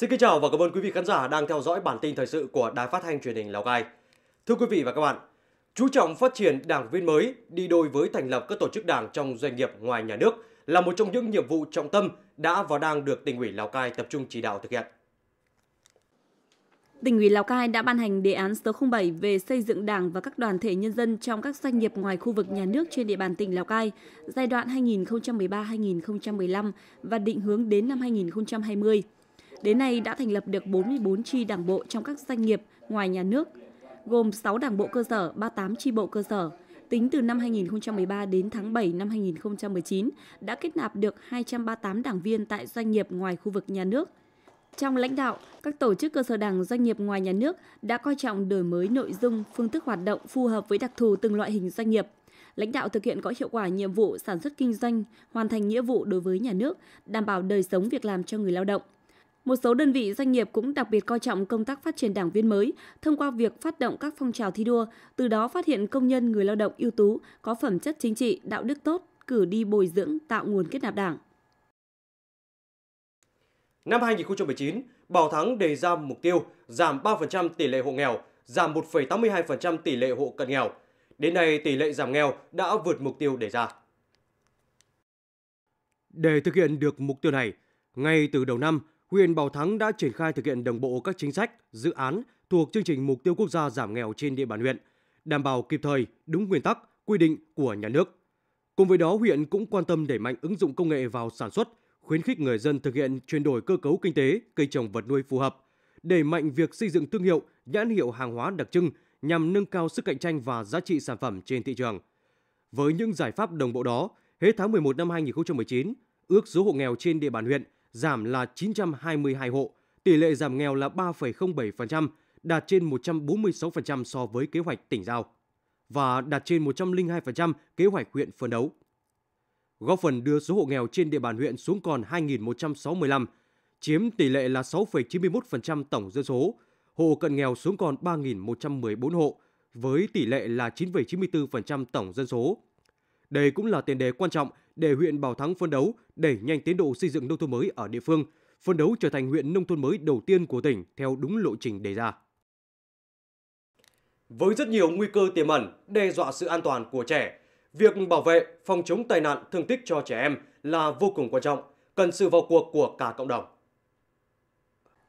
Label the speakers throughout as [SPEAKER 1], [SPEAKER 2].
[SPEAKER 1] Xin kính chào và cảm ơn quý vị khán giả đang theo dõi bản tin thời sự của Đài Phát thanh Truyền hình Lào Cai. Thưa quý vị và các bạn, chú trọng phát triển đảng viên mới đi đôi với thành lập các tổ chức đảng trong doanh nghiệp ngoài nhà nước là một trong những nhiệm vụ trọng tâm đã và đang được tỉnh ủy Lào Cai tập trung chỉ đạo thực hiện.
[SPEAKER 2] Tỉnh ủy Lào Cai đã ban hành đề án số 07 về xây dựng Đảng và các đoàn thể nhân dân trong các doanh nghiệp ngoài khu vực nhà nước trên địa bàn tỉnh Lào Cai giai đoạn 2013-2015 và định hướng đến năm 2020. Đến nay đã thành lập được 44 chi đảng bộ trong các doanh nghiệp ngoài nhà nước, gồm 6 đảng bộ cơ sở, 38 chi bộ cơ sở. Tính từ năm 2013 đến tháng 7 năm 2019 đã kết nạp được 238 đảng viên tại doanh nghiệp ngoài khu vực nhà nước. Trong lãnh đạo, các tổ chức cơ sở đảng doanh nghiệp ngoài nhà nước đã coi trọng đổi mới nội dung, phương thức hoạt động phù hợp với đặc thù từng loại hình doanh nghiệp. Lãnh đạo thực hiện có hiệu quả nhiệm vụ sản xuất kinh doanh, hoàn thành nghĩa vụ đối với nhà nước, đảm bảo đời sống việc làm cho người lao động. Một số đơn vị doanh nghiệp cũng đặc biệt coi trọng công tác phát triển đảng viên mới thông qua việc phát động các phong trào thi đua, từ đó phát hiện công nhân người lao động ưu tú, có phẩm chất chính trị, đạo đức tốt, cử đi bồi dưỡng, tạo nguồn kết nạp đảng.
[SPEAKER 1] Năm 2019, Bảo Thắng đề ra mục tiêu giảm 3% tỷ lệ hộ nghèo, giảm 1,82% tỷ lệ hộ cận nghèo. Đến nay, tỷ lệ giảm nghèo đã vượt mục tiêu đề ra. Để thực hiện được mục tiêu này, ngay từ đầu năm, huyện Bảo Thắng đã triển khai thực hiện đồng bộ các chính sách, dự án thuộc chương trình mục tiêu quốc gia giảm nghèo trên địa bàn huyện, đảm bảo kịp thời, đúng nguyên tắc, quy định của nhà nước. Cùng với đó, huyện cũng quan tâm đẩy mạnh ứng dụng công nghệ vào sản xuất, khuyến khích người dân thực hiện chuyển đổi cơ cấu kinh tế, cây trồng vật nuôi phù hợp, đẩy mạnh việc xây dựng thương hiệu, nhãn hiệu hàng hóa đặc trưng nhằm nâng cao sức cạnh tranh và giá trị sản phẩm trên thị trường. Với những giải pháp đồng bộ đó, hết tháng 11 năm 2019, ước số hộ nghèo trên địa bàn huyện – giảm là 922 hộ, tỷ lệ giảm nghèo là 3,07%, đạt trên 146% so với kế hoạch tỉnh giao và đạt trên 102% kế hoạch huyện phấn đấu. Góp phần đưa số hộ nghèo trên địa bàn huyện xuống còn 2.165, chiếm tỷ lệ là 6,91% tổng dân số, hộ cận nghèo xuống còn 3.114 hộ, với tỷ lệ là 9,94% tổng dân số. Đây cũng là tiền đề quan trọng để huyện Bảo Thắng phân đấu đẩy nhanh tiến độ xây dựng nông thôn mới ở địa phương, phân đấu trở thành huyện nông thôn mới đầu tiên của tỉnh theo đúng lộ trình đề ra. Với rất nhiều nguy cơ tiềm ẩn đe dọa sự an toàn của trẻ, việc bảo vệ, phòng chống tai nạn thương tích cho trẻ em là vô cùng quan trọng, cần sự vào cuộc của cả cộng đồng.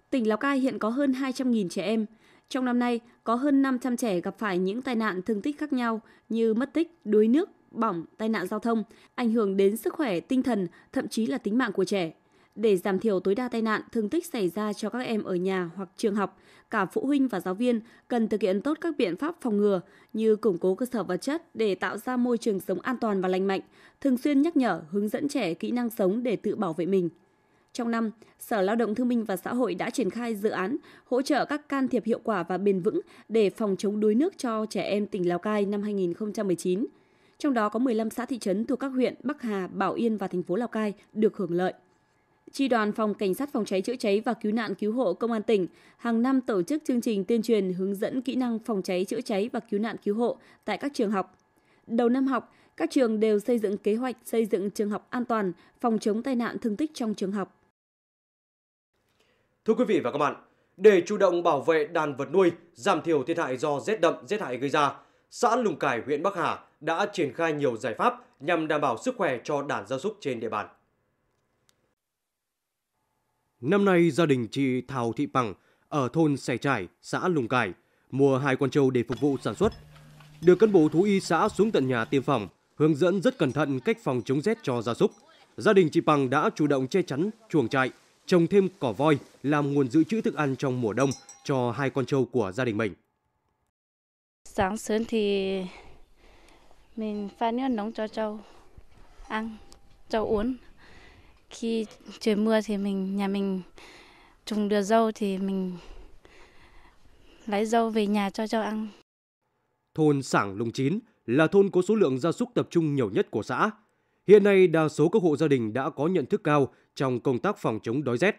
[SPEAKER 2] Tỉnh Lào Cai hiện có hơn 200.000 trẻ em. Trong năm nay, có hơn 500 trẻ gặp phải những tai nạn thương tích khác nhau như mất tích, đuối nước, bỏng, tai nạn giao thông, ảnh hưởng đến sức khỏe, tinh thần, thậm chí là tính mạng của trẻ. Để giảm thiểu tối đa tai nạn, thương tích xảy ra cho các em ở nhà hoặc trường học, cả phụ huynh và giáo viên cần thực hiện tốt các biện pháp phòng ngừa như củng cố cơ sở vật chất để tạo ra môi trường sống an toàn và lành mạnh, thường xuyên nhắc nhở, hướng dẫn trẻ kỹ năng sống để tự bảo vệ mình. Trong năm, Sở Lao động Thương minh và Xã hội đã triển khai dự án hỗ trợ các can thiệp hiệu quả và bền vững để phòng chống đuối nước cho trẻ em tỉnh Lào Cai năm 2019 trong đó có 15 xã thị trấn thuộc các huyện Bắc Hà, Bảo Yên và thành phố Lào Cai được hưởng lợi. Tri đoàn Phòng Cảnh sát Phòng cháy chữa cháy và Cứu nạn Cứu hộ Công an tỉnh hàng năm tổ chức chương trình tuyên truyền hướng dẫn kỹ năng phòng cháy chữa cháy và cứu nạn cứu hộ tại các trường học. Đầu năm học, các trường đều xây dựng kế hoạch xây dựng trường học an toàn, phòng chống tai nạn thương tích trong trường học.
[SPEAKER 1] Thưa quý vị và các bạn, để chủ động bảo vệ đàn vật nuôi, giảm thiểu thiệt hại do rét đậm, rét hại gây ra, xã Lùng Cải, huyện Bắc Hà đã triển khai nhiều giải pháp nhằm đảm bảo sức khỏe cho đàn gia súc trên địa bàn. Năm nay, gia đình chị Thảo Thị Bằng ở thôn Sẻ Trải, xã Lùng Cải mua hai con trâu để phục vụ sản xuất. Được cán bộ thú y xã xuống tận nhà tiêm phòng, hướng dẫn rất cẩn thận cách phòng chống rét cho gia súc. Gia đình chị Bằng đã chủ động che chắn chuồng trại, trồng thêm cỏ voi làm nguồn dự trữ thức ăn trong mùa đông cho hai con trâu của gia đình mình.
[SPEAKER 2] Sáng sớm thì mình pha nước nóng cho trâu ăn trâu uống khi trời mưa thì mình nhà mình trồng được dâu thì mình lấy dâu về nhà cho trâu ăn
[SPEAKER 1] thôn Sảng Lùng Chín là thôn có số lượng gia súc tập trung nhiều nhất của xã. Hiện nay đa số các hộ gia đình đã có nhận thức cao trong công tác phòng chống đói rét,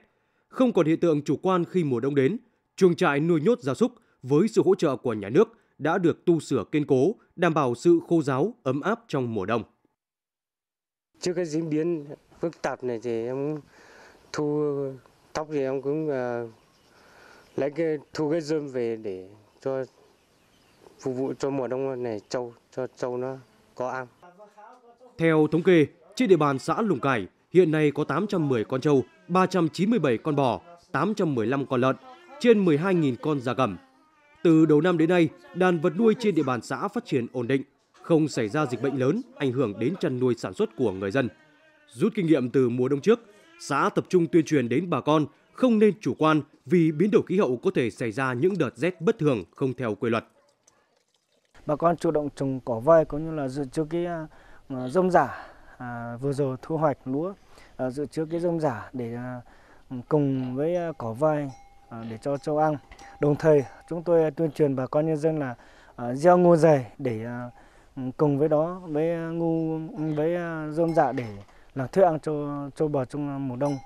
[SPEAKER 1] không còn hiện tượng chủ quan khi mùa đông đến. Chuồng trại nuôi nhốt gia súc với sự hỗ trợ của nhà nước đã được tu sửa kiên cố, đảm bảo sự khô giáo, ấm áp trong mùa đông. Trước cái diễn biến phức tạp này thì em thu tóc thì em cũng uh, lấy cái thu cái dơm về để cho phục vụ cho mùa đông này trâu cho trâu nó có ăn. Theo thống kê, trên địa bàn xã Lùng Cải hiện nay có 810 con trâu, 397 con bò, 815 con lợn, trên 12.000 con gia cầm, từ đầu năm đến nay, đàn vật nuôi trên địa bàn xã phát triển ổn định, không xảy ra dịch bệnh lớn ảnh hưởng đến chăn nuôi sản xuất của người dân. Rút kinh nghiệm từ mùa đông trước, xã tập trung tuyên truyền đến bà con không nên chủ quan vì biến đổi khí hậu có thể xảy ra những đợt rét bất thường không theo quy luật. Bà con chủ động trồng cỏ voi cũng như là dự trữ cái à, rông giả à, vừa rồi thu hoạch lúa à, dự trữ cái rông giả để à, cùng với à, cỏ voi à, để cho châu ăn. Đồng thời chúng tôi tuyên truyền bà con nhân dân là uh, gieo ngô dày để uh, cùng với đó với à, ngu với rơm dạ để làm thức ăn cho cho bò trong mùa đông.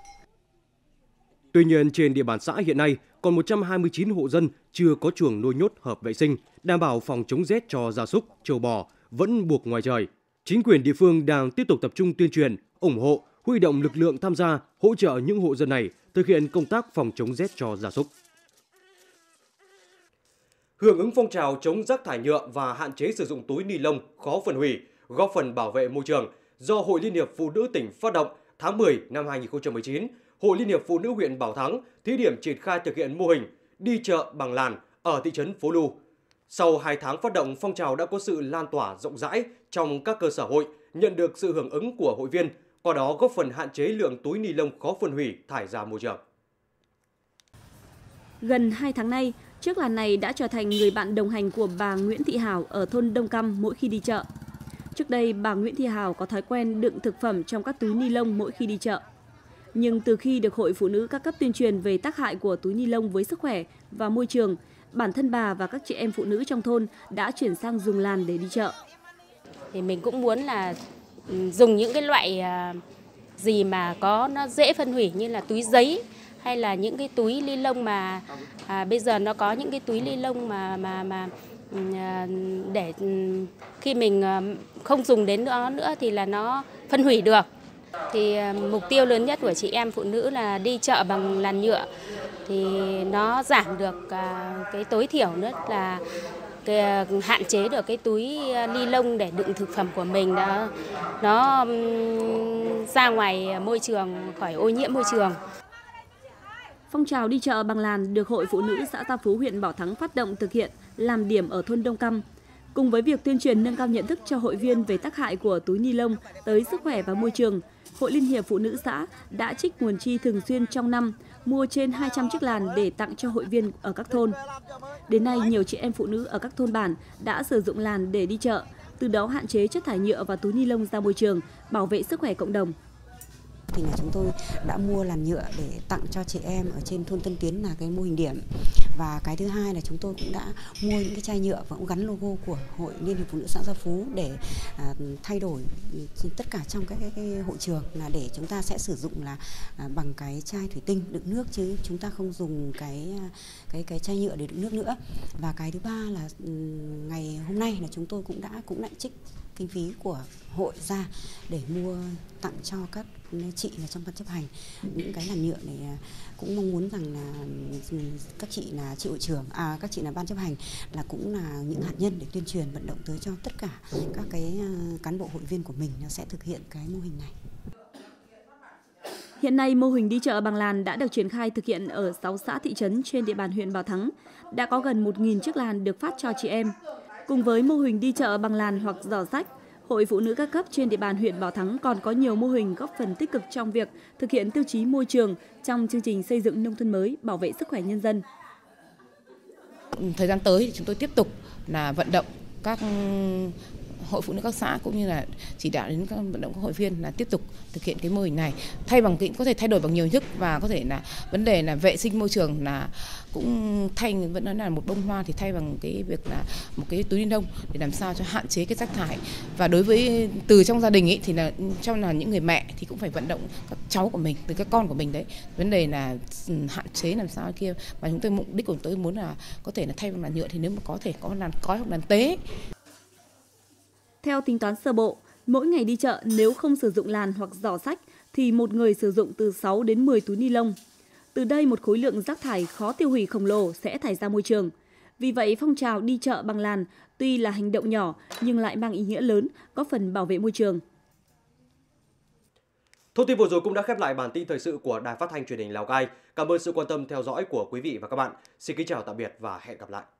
[SPEAKER 1] Tuy nhiên trên địa bàn xã hiện nay còn 129 hộ dân chưa có chuồng nuôi nhốt hợp vệ sinh, đảm bảo phòng chống rét cho gia súc, trâu bò vẫn buộc ngoài trời. Chính quyền địa phương đang tiếp tục tập trung tuyên truyền, ủng hộ, huy động lực lượng tham gia hỗ trợ những hộ dân này thực hiện công tác phòng chống rét cho gia súc hưởng ứng phong trào chống rác thải nhựa và hạn chế sử dụng túi ni lông khó phân hủy, góp phần bảo vệ môi trường do Hội Liên hiệp Phụ nữ tỉnh phát động tháng 10 năm 2019, Hội Liên hiệp Phụ nữ huyện Bảo Thắng thí điểm triển khai thực hiện mô hình đi chợ bằng làn ở thị trấn Phố Lu. Sau 2 tháng phát động, phong trào đã có sự lan tỏa rộng rãi trong các cơ sở hội, nhận được sự hưởng ứng của hội viên, qua đó góp phần hạn chế lượng túi ni lông khó phân hủy thải ra môi trường.
[SPEAKER 2] Gần 2 tháng nay, Chiếc làn này đã trở thành người bạn đồng hành của bà Nguyễn Thị Hảo ở thôn Đông Căm mỗi khi đi chợ. Trước đây, bà Nguyễn Thị Hảo có thói quen đựng thực phẩm trong các túi ni lông mỗi khi đi chợ. Nhưng từ khi được Hội Phụ Nữ các cấp tuyên truyền về tác hại của túi ni lông với sức khỏe và môi trường, bản thân bà và các chị em phụ nữ trong thôn đã chuyển sang dùng làn để đi chợ. Thì mình cũng muốn là dùng những cái loại à, gì mà có nó dễ phân hủy như là túi giấy hay là những cái túi ni lông mà à, bây giờ nó có những cái túi ni lông mà mà mà ừ, à, để ừ, khi mình ờ, không dùng đến nó nữa thì là nó phân hủy được. Thì ờ, mục tiêu lớn nhất của chị em phụ nữ là đi chợ bằng làn nhựa thì nó giảm được à, cái tối thiểu nhất là cái, ờ, hạn chế được cái túi ni lông để đựng thực phẩm của mình đó nó ừ, ra ngoài môi trường khỏi ô nhiễm môi trường. Phong trào đi chợ bằng làn được Hội Phụ nữ xã Ta Phú huyện Bảo Thắng phát động thực hiện làm điểm ở thôn Đông Căm. Cùng với việc tuyên truyền nâng cao nhận thức cho hội viên về tác hại của túi ni lông tới sức khỏe và môi trường, Hội Liên hiệp Phụ nữ xã đã trích nguồn chi thường xuyên trong năm, mua trên 200 chiếc làn để tặng cho hội viên ở các thôn. Đến nay, nhiều chị em phụ nữ ở các thôn bản đã sử dụng làn để đi chợ, từ đó hạn chế chất thải nhựa và túi ni lông ra môi trường, bảo vệ sức khỏe cộng đồng thì là chúng tôi đã mua làm nhựa để tặng cho chị em ở trên thôn Tân Tiến là cái mô hình điểm và cái thứ hai là chúng tôi cũng đã mua những cái chai nhựa và cũng gắn logo của hội liên hiệp phụ nữ xã Gia Phú để à, thay đổi tất cả trong các cái, cái hội trường là để chúng ta sẽ sử dụng là à, bằng cái chai thủy tinh đựng nước chứ chúng ta không dùng cái à, cái cái chai nhựa để đựng nước nữa và cái thứ ba là ngày hôm nay là chúng tôi cũng đã cũng lại trích kinh phí của hội ra để mua tặng cho các chị là trong ban chấp hành những cái làn nhựa này à, cũng mong muốn rằng là ừ, các chị là chị hội trưởng à các chị là ban chấp hành là cũng là những hạt nhân để tuyên truyền vận động tới cho tất cả các cái à, cán bộ hội viên của mình nó sẽ thực hiện cái mô hình này. Hiện nay, mô hình đi chợ bằng làn đã được triển khai thực hiện ở 6 xã thị trấn trên địa bàn huyện Bảo Thắng. Đã có gần 1.000 chiếc làn được phát cho chị em. Cùng với mô hình đi chợ bằng làn hoặc giỏ sách, Hội Phụ nữ các cấp trên địa bàn huyện Bảo Thắng còn có nhiều mô hình góp phần tích cực trong việc thực hiện tiêu chí môi trường trong chương trình xây dựng nông thôn mới, bảo vệ sức khỏe nhân dân. Thời gian tới chúng tôi tiếp tục là vận động các hội phụ nữ các xã cũng như là chỉ đạo đến các vận động các hội viên là tiếp tục thực hiện cái mô hình này thay bằng cái, có thể thay đổi bằng nhiều hình thức và có thể là vấn đề là vệ sinh môi trường là cũng thay vẫn nói là một bông hoa thì thay bằng cái việc là một cái túi ni lông để làm sao cho hạn chế cái rác thải và đối với từ trong gia đình ấy thì là trong là những người mẹ thì cũng phải vận động các cháu của mình từ các con của mình đấy vấn đề là ừ, hạn chế làm sao kia và chúng tôi mục đích của tôi muốn là có thể là thay bằng là nhựa thì nếu mà có thể có làm cói hoặc làm tế theo tính toán sơ bộ, mỗi ngày đi chợ nếu không sử dụng làn hoặc giỏ sách thì một người sử dụng từ 6 đến 10 túi ni lông. Từ đây một khối lượng rác thải khó tiêu hủy khổng lồ sẽ thải ra môi trường. Vì vậy, phong trào đi chợ bằng làn tuy là hành động nhỏ nhưng lại mang ý nghĩa lớn, có phần bảo vệ môi trường.
[SPEAKER 1] Thông tin vừa rồi cũng đã khép lại bản tin thời sự của Đài Phát thanh Truyền hình Lào Cai. Cảm ơn sự quan tâm theo dõi của quý vị và các bạn. Xin kính chào tạm biệt và hẹn gặp lại.